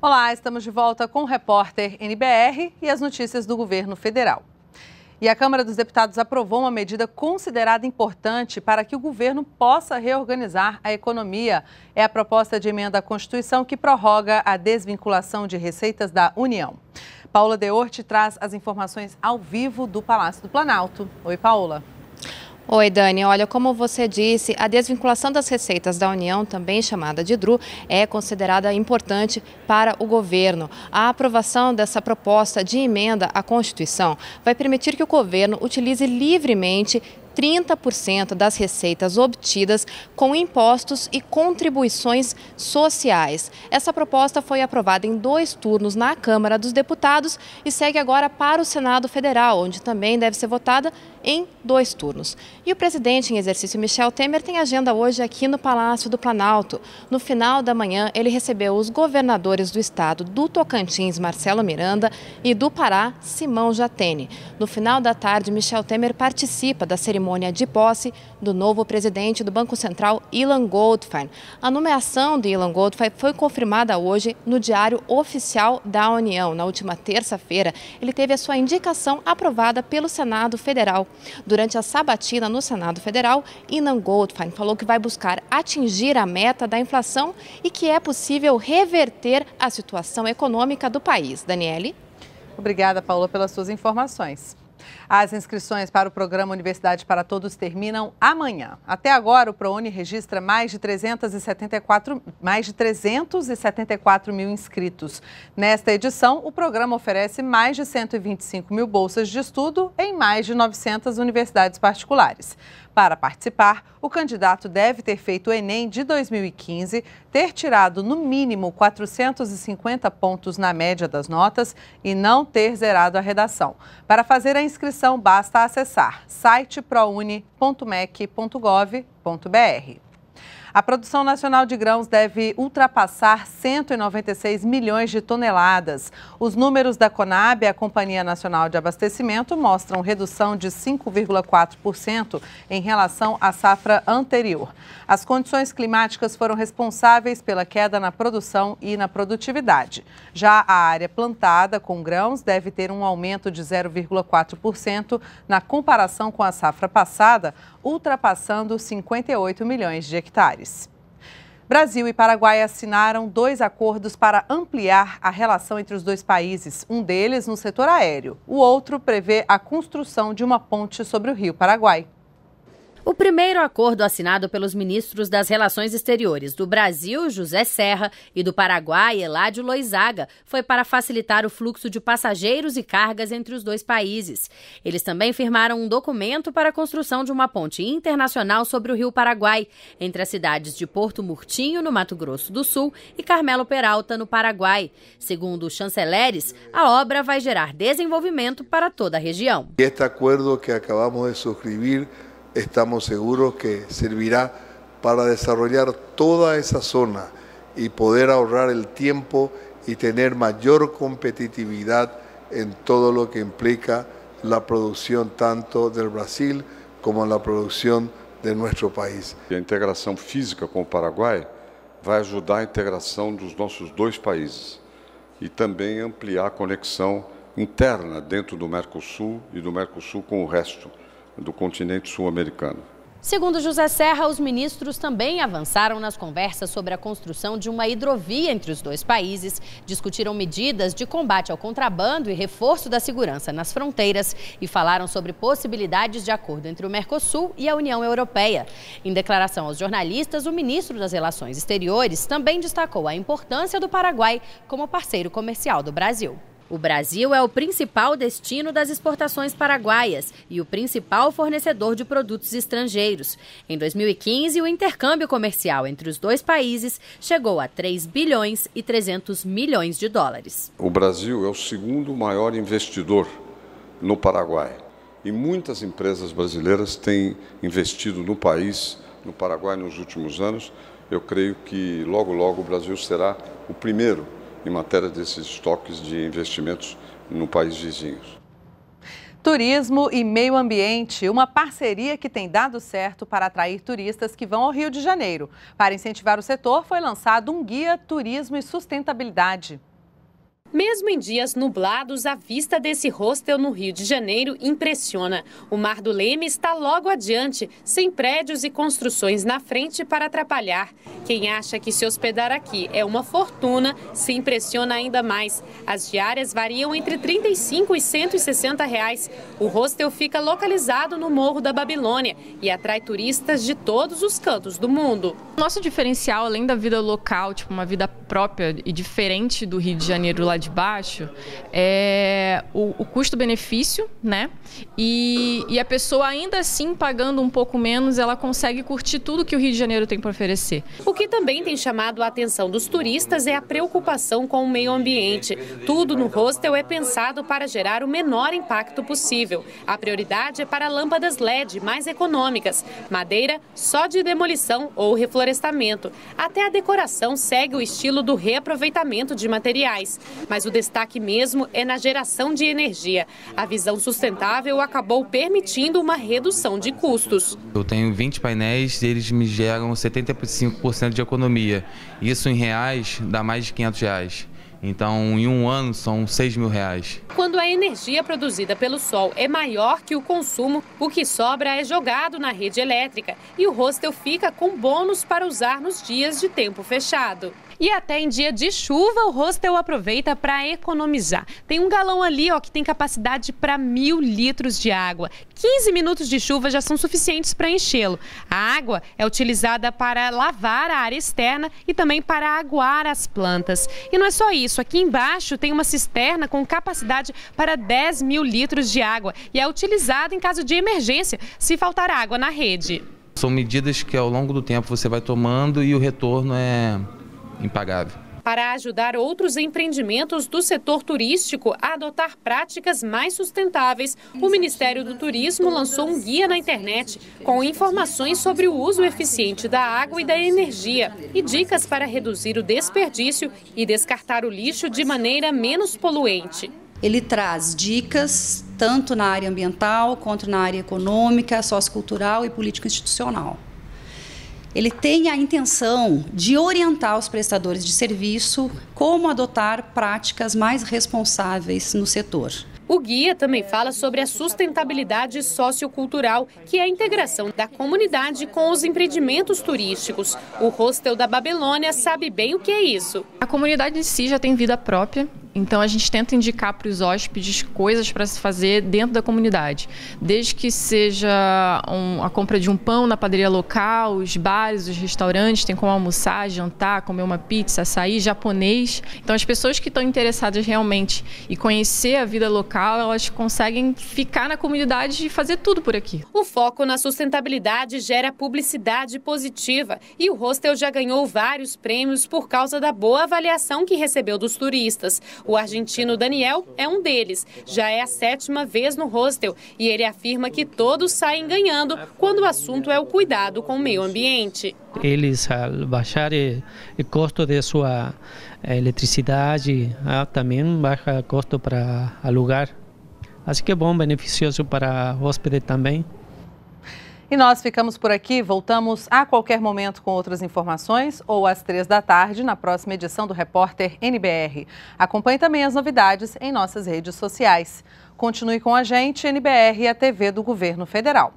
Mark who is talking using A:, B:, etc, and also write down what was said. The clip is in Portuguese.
A: Olá, estamos de volta com o repórter NBR e as notícias do governo federal. E a Câmara dos Deputados aprovou uma medida considerada importante para que o governo possa reorganizar a economia. É a proposta de emenda à Constituição que prorroga a desvinculação de receitas da União. Paula Deorte traz as informações ao vivo do Palácio do Planalto. Oi, Paula.
B: Oi, Dani. Olha, como você disse, a desvinculação das receitas da União, também chamada de DRU, é considerada importante para o governo. A aprovação dessa proposta de emenda à Constituição vai permitir que o governo utilize livremente 30% das receitas obtidas com impostos e contribuições sociais. Essa proposta foi aprovada em dois turnos na Câmara dos Deputados e segue agora para o Senado Federal, onde também deve ser votada em dois turnos. E o presidente em exercício, Michel Temer, tem agenda hoje aqui no Palácio do Planalto. No final da manhã, ele recebeu os governadores do estado do Tocantins, Marcelo Miranda, e do Pará, Simão Jatene. No final da tarde, Michel Temer participa da cerimônia de posse do novo presidente do Banco Central, Ilan Goldfein. A nomeação de Ilan Goldfein foi confirmada hoje no Diário Oficial da União. Na última terça-feira, ele teve a sua indicação aprovada pelo Senado Federal. Durante a sabatina no Senado Federal, Inan Goldfein falou que vai buscar atingir a meta da inflação
A: e que é possível reverter a situação econômica do país. Daniele? Obrigada, Paula, pelas suas informações. As inscrições para o programa Universidade para Todos terminam amanhã. Até agora, o ProUni registra mais de 374, mais de 374 mil inscritos. Nesta edição, o programa oferece mais de 125 mil bolsas de estudo em mais de 900 universidades particulares. Para participar, o candidato deve ter feito o Enem de 2015, ter tirado no mínimo 450 pontos na média das notas e não ter zerado a redação. Para fazer a inscrição basta acessar site proune.mec.gov.br. A produção nacional de grãos deve ultrapassar 196 milhões de toneladas. Os números da Conab, a Companhia Nacional de Abastecimento, mostram redução de 5,4% em relação à safra anterior. As condições climáticas foram responsáveis pela queda na produção e na produtividade. Já a área plantada com grãos deve ter um aumento de 0,4% na comparação com a safra passada, ultrapassando 58 milhões de hectares. Brasil e Paraguai assinaram dois acordos para ampliar a relação entre os dois países, um deles no setor aéreo. O outro prevê a construção de uma ponte sobre o Rio Paraguai. O primeiro acordo assinado pelos ministros das Relações Exteriores do Brasil,
C: José Serra, e do Paraguai, Eládio Loizaga, foi para facilitar o fluxo de passageiros e cargas entre os dois países. Eles também firmaram um documento para a construção de uma ponte internacional sobre o Rio Paraguai, entre as cidades de Porto Murtinho, no Mato Grosso do Sul, e Carmelo Peralta, no Paraguai. Segundo os chanceleres, a obra vai gerar desenvolvimento para toda a região.
A: Este acordo que acabamos de subscrever estamos seguros que servirá para desarrollar toda esa zona y poder ahorrar el tiempo y tener mayor competitividad en todo lo que implica la producción tanto del Brasil
C: como la producción de nuestro país. La e integración física con Paraguay va a ajudar a integración de nuestros dos países y e también ampliar a conexão interna dentro del Mercosul y e del Mercosul con el resto. do continente sul-americano. Segundo José Serra, os ministros também avançaram nas conversas sobre a construção de uma hidrovia entre os dois países, discutiram medidas de combate ao contrabando e reforço da segurança nas fronteiras e falaram sobre possibilidades de acordo entre o Mercosul e a União Europeia. Em declaração aos jornalistas, o ministro das Relações Exteriores também destacou a importância do Paraguai como parceiro comercial do Brasil. O Brasil é o principal destino das exportações paraguaias e o principal fornecedor de produtos estrangeiros. Em 2015, o intercâmbio comercial entre os dois países chegou a 3 bilhões e 300 milhões de dólares. O Brasil é o segundo maior investidor no Paraguai. E muitas empresas brasileiras têm investido no país, no Paraguai, nos últimos anos. Eu creio que logo, logo o Brasil será o primeiro em matéria desses estoques de investimentos no país vizinho.
A: Turismo e meio ambiente, uma parceria que tem dado certo para atrair turistas que vão ao Rio de Janeiro. Para incentivar o setor, foi lançado um guia Turismo e Sustentabilidade. Mesmo em dias nublados,
D: a vista desse hostel no Rio de Janeiro impressiona. O Mar do Leme está logo adiante, sem prédios e construções na frente para atrapalhar. Quem acha que se hospedar aqui é uma fortuna, se impressiona ainda mais. As diárias variam entre 35 e 160 reais. O hostel fica localizado no Morro da Babilônia e atrai turistas de todos os cantos do mundo. Nosso diferencial, além da vida local, tipo uma vida própria e diferente do Rio de Janeiro lá de baixo, é o, o custo-benefício, né? E, e a pessoa ainda assim pagando um pouco menos, ela consegue curtir tudo que o Rio de Janeiro tem para oferecer. O que também tem chamado a atenção dos turistas é a preocupação com o meio ambiente. Tudo no hostel é pensado para gerar o menor impacto possível. A prioridade é para lâmpadas LED mais econômicas, madeira só de demolição ou reflorestamento. Até a decoração segue o estilo do reaproveitamento de materiais mas o destaque mesmo é na geração de energia. A visão sustentável acabou permitindo uma redução de custos.
B: Eu tenho 20 painéis, eles me geram 75% de economia. Isso em reais dá mais de 500 reais. Então, em um ano, são 6 mil reais.
D: Quando a energia produzida pelo sol é maior que o consumo, o que sobra é jogado na rede elétrica e o hostel fica com bônus para usar nos dias de tempo fechado. E até em dia de chuva, o hostel aproveita para economizar. Tem um galão ali ó, que tem capacidade para mil litros de água. 15 minutos de chuva já são suficientes para enchê-lo. A água é utilizada para lavar a área externa e também para aguar as plantas. E não é só isso, aqui embaixo tem uma cisterna com capacidade para 10 mil litros de água e é utilizada em caso de emergência, se faltar água na rede.
B: São medidas que ao longo do tempo você vai tomando e o retorno é impagável.
D: Para ajudar outros empreendimentos do setor turístico a adotar práticas mais sustentáveis, o Ministério do Turismo lançou um guia na internet com informações sobre o uso eficiente da água e da energia e dicas para reduzir o desperdício e descartar o lixo de maneira menos poluente.
C: Ele traz dicas tanto na área ambiental quanto na área econômica, sociocultural e político-institucional ele tem a intenção de orientar os prestadores de serviço como adotar práticas mais responsáveis no setor.
D: O guia também fala sobre a sustentabilidade sociocultural, que é a integração da comunidade com os empreendimentos turísticos. O hostel da Babilônia sabe bem o que é isso. A comunidade em si já tem vida própria, então a gente tenta indicar para os hóspedes coisas para se fazer dentro da comunidade, desde que seja um, a compra de um pão na padaria local, os bares, os restaurantes, tem como almoçar, jantar, comer uma pizza, açaí, japonês. Então as pessoas que estão interessadas realmente e conhecer a vida local, elas conseguem ficar na comunidade e fazer tudo por aqui. O foco na sustentabilidade gera publicidade positiva e o hostel já ganhou vários prêmios por causa da boa avaliação que recebeu dos turistas. O argentino Daniel é um deles. Já é a sétima vez no hostel e ele afirma que todos saem ganhando quando o assunto é o cuidado com o meio ambiente. Eles, ao baixar eh, o custo de sua eh, eletricidade, ah, também baixa o custo para alugar. Assim que é bom, beneficioso para o hóspede também.
A: E nós ficamos por aqui, voltamos a qualquer momento com outras informações ou às três da tarde na próxima edição do Repórter NBR. Acompanhe também as novidades em nossas redes sociais. Continue com a gente, NBR e a TV do Governo Federal.